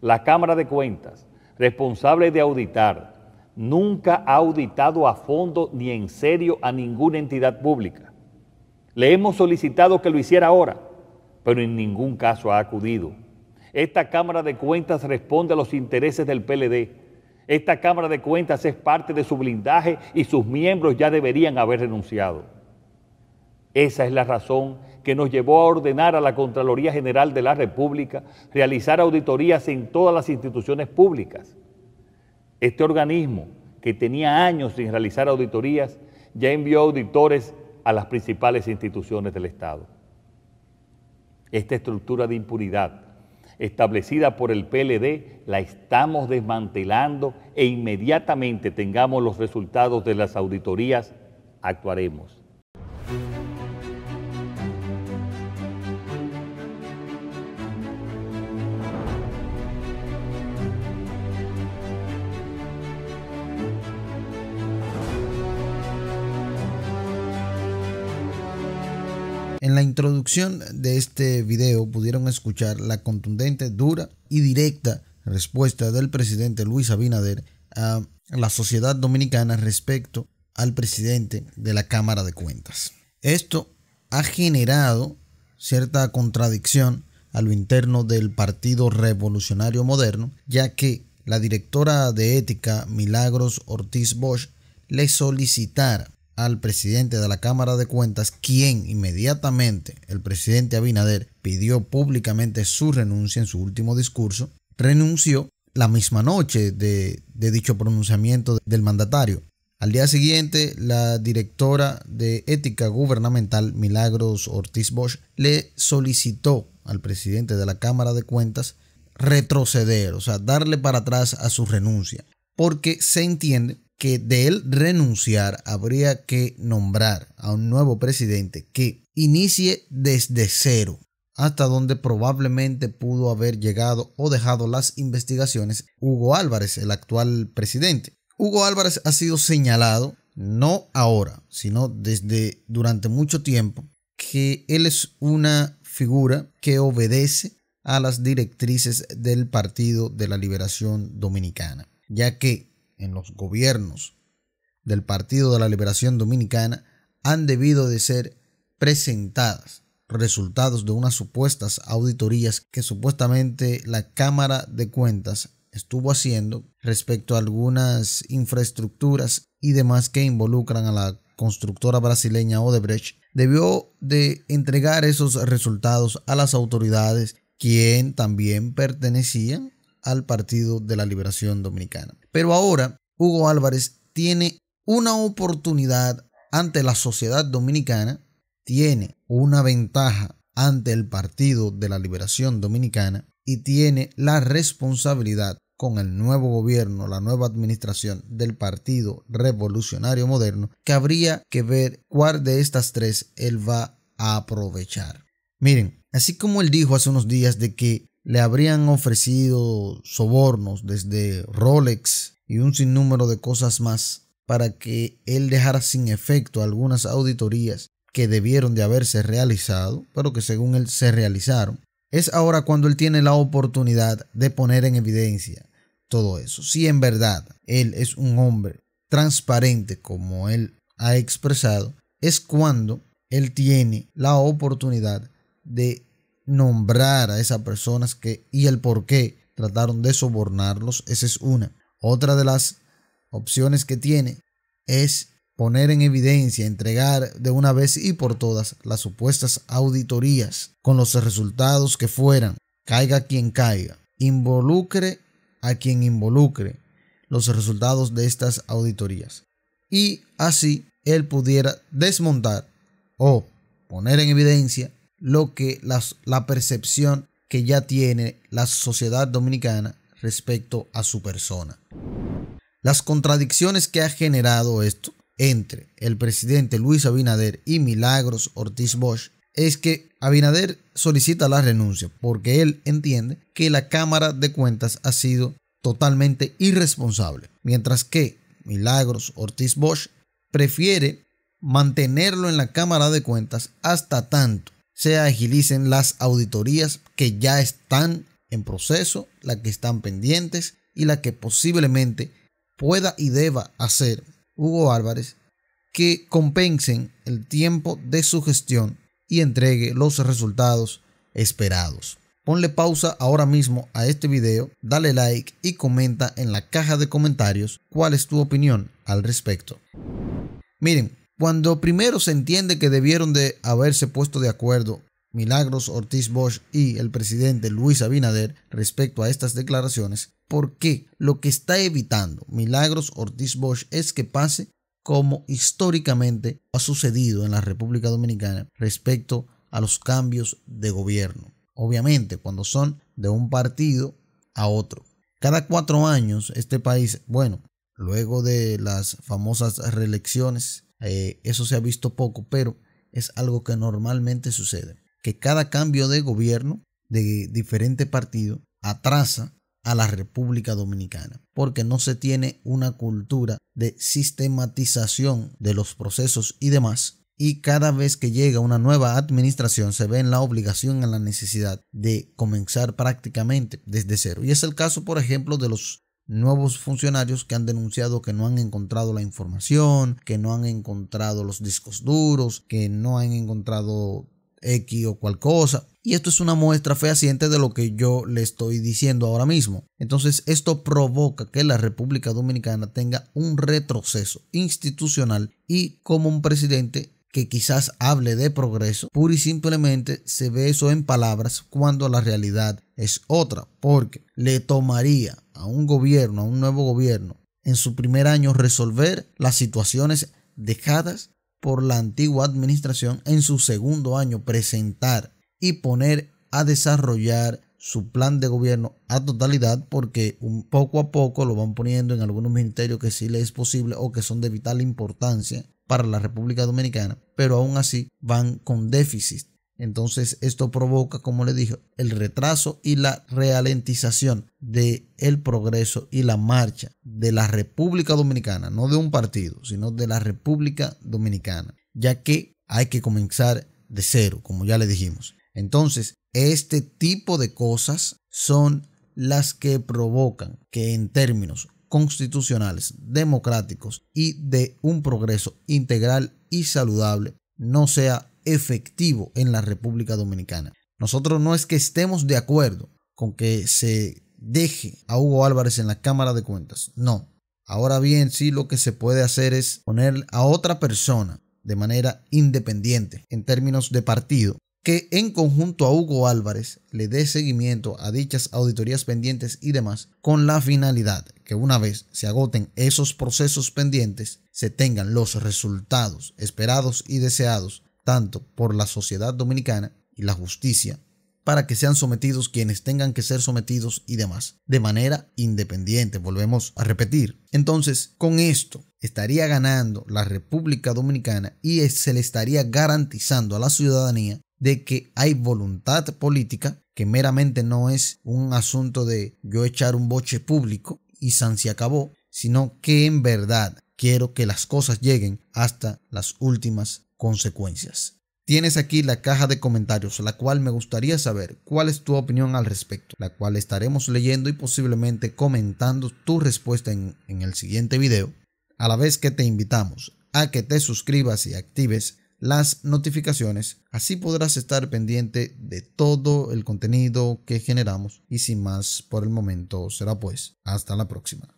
La Cámara de Cuentas, responsable de auditar, nunca ha auditado a fondo ni en serio a ninguna entidad pública. Le hemos solicitado que lo hiciera ahora, pero en ningún caso ha acudido. Esta Cámara de Cuentas responde a los intereses del PLD. Esta Cámara de Cuentas es parte de su blindaje y sus miembros ya deberían haber renunciado. Esa es la razón que nos llevó a ordenar a la Contraloría General de la República realizar auditorías en todas las instituciones públicas. Este organismo, que tenía años sin realizar auditorías, ya envió auditores a las principales instituciones del Estado. Esta estructura de impunidad establecida por el PLD la estamos desmantelando e inmediatamente tengamos los resultados de las auditorías, actuaremos. la introducción de este video pudieron escuchar la contundente, dura y directa respuesta del presidente Luis Abinader a la sociedad dominicana respecto al presidente de la Cámara de Cuentas. Esto ha generado cierta contradicción a lo interno del Partido Revolucionario Moderno, ya que la directora de ética Milagros Ortiz Bosch le solicitara al presidente de la Cámara de Cuentas, quien inmediatamente el presidente Abinader pidió públicamente su renuncia en su último discurso, renunció la misma noche de, dicho pronunciamiento del mandatario. Al día siguiente, la directora de Ética Gubernamental, Milagros Ortiz Bosch, le solicitó al presidente de la Cámara de Cuentas retroceder, o sea, darle para atrás a su renuncia, porque se entiende que de él renunciar habría que nombrar a un nuevo presidente que inicie desde cero hasta donde probablemente pudo haber llegado o dejado las investigaciones Hugo Álvarez, el actual presidente. Hugo Álvarez ha sido señalado, no ahora, sino desde durante mucho tiempo, que él es una figura que obedece a las directrices del Partido de la Liberación Dominicana, ya que en los gobiernos del Partido de la Liberación Dominicana han debido de ser presentadas resultados de unas supuestas auditorías que supuestamente la Cámara de Cuentas estuvo haciendo respecto a algunas infraestructuras y demás que involucran a la constructora brasileña Odebrecht, debió de entregar esos resultados a las autoridades, quien también pertenecían al Partido de la Liberación Dominicana. Pero ahora Hugo Álvarez tiene una oportunidad ante la sociedad dominicana, tiene una ventaja ante el Partido de la Liberación Dominicana y tiene la responsabilidad con el nuevo gobierno, la nueva administración del Partido Revolucionario Moderno, que habría que ver cuál de estas tres él va a aprovechar. Miren, así como él dijo hace unos días de que le habrían ofrecido sobornos desde Rolex y un sinnúmero de cosas más para que él dejara sin efecto algunas auditorías que debieron de haberse realizado, pero que según él se realizaron. Es ahora cuando él tiene la oportunidad de poner en evidencia todo eso. Si en verdad él es un hombre transparente como él ha expresado, es cuando él tiene la oportunidad de nombrar a esas personas que y el por qué trataron de sobornarlos. Esa es una. Otra de las opciones que tiene es poner en evidencia, entregar de una vez y por todas las supuestas auditorías con los resultados que fueran, caiga quien caiga, involucre a quien involucre los resultados de estas auditorías. Y así él pudiera desmontar o poner en evidencia lo que la percepción que ya tiene la sociedad dominicana respecto a su persona. Las contradicciones que ha generado esto entre el presidente Luis Abinader y Milagros Ortiz Bosch es que Abinader solicita la renuncia porque él entiende que la Cámara de Cuentas ha sido totalmente irresponsable, mientras que Milagros Ortiz Bosch prefiere mantenerlo en la Cámara de Cuentas hasta tanto se agilicen las auditorías que ya están en proceso, las que están pendientes y las que posiblemente pueda y deba hacer Hugo Álvarez que compensen el tiempo de su gestión y entregue los resultados esperados. Ponle pausa ahora mismo a este video, dale like y comenta en la caja de comentarios cuál es tu opinión al respecto. Miren, cuando primero se entiende que debieron de haberse puesto de acuerdo Milagros Ortiz Bosch y el presidente Luis Abinader respecto a estas declaraciones, ¿Por qué? lo que está evitando Milagros Ortiz Bosch es que pase como históricamente ha sucedido en la República Dominicana respecto a los cambios de gobierno. Obviamente, cuando son de un partido a otro. Cada cuatro años este país, bueno, luego de las famosas reelecciones eh, eso se ha visto poco, pero es algo que normalmente sucede, que cada cambio de gobierno de diferente partido atrasa a la República Dominicana, porque no se tiene una cultura de sistematización de los procesos y demás, y cada vez que llega una nueva administración se ve en la obligación, en la necesidad de comenzar prácticamente desde cero. Y es el caso, por ejemplo, de los nuevos funcionarios que han denunciado que no han encontrado la información, que no han encontrado los discos duros, que no han encontrado X o cual cosa. Y esto es una muestra fehaciente de lo que yo le estoy diciendo ahora mismo. Entonces esto provoca que la República Dominicana tenga un retroceso institucional y como un presidente que quizás hable de progreso, pura y simplemente se ve eso en palabras cuando la realidad es otra, porque le tomaría a un gobierno, a un nuevo gobierno, en su primer año resolver las situaciones dejadas por la antigua administración, en su segundo año presentar y poner a desarrollar su plan de gobierno a totalidad porque un poco a poco lo van poniendo en algunos ministerios que sí le es posible o que son de vital importancia para la República Dominicana, pero aún así van con déficit entonces esto provoca, como le dije, el retraso y la ralentización del el progreso y la marcha de la República Dominicana, no de un partido, sino de la República Dominicana, ya que hay que comenzar de cero, como ya le dijimos. Entonces, este tipo de cosas son las que provocan que en términos constitucionales, democráticos y de un progreso integral y saludable no sea efectivo en la República Dominicana. Nosotros no es que estemos de acuerdo con que se deje a Hugo Álvarez en la Cámara de Cuentas, no. Ahora bien, sí lo que se puede hacer es poner a otra persona de manera independiente en términos de partido que en conjunto a Hugo Álvarez le dé seguimiento a dichas auditorías pendientes y demás, con la finalidad que una vez se agoten esos procesos pendientes, se tengan los resultados esperados y deseados tanto por la sociedad dominicana y la justicia, para que sean sometidos quienes tengan que ser sometidos y demás, de manera independiente, volvemos a repetir. Entonces, con esto estaría ganando la República Dominicana y se le estaría garantizando a la ciudadanía de que hay voluntad política, que meramente no es un asunto de yo echar un boche público y san se acabó, sino que en verdad quiero que las cosas lleguen hasta las últimas consecuencias. Tienes aquí la caja de comentarios, la cual me gustaría saber cuál es tu opinión al respecto, la cual estaremos leyendo y posiblemente comentando tu respuesta en, el siguiente video, a la vez que te invitamos a que te suscribas y actives las notificaciones, así podrás estar pendiente de todo el contenido que generamos y sin más por el momento será pues, hasta la próxima.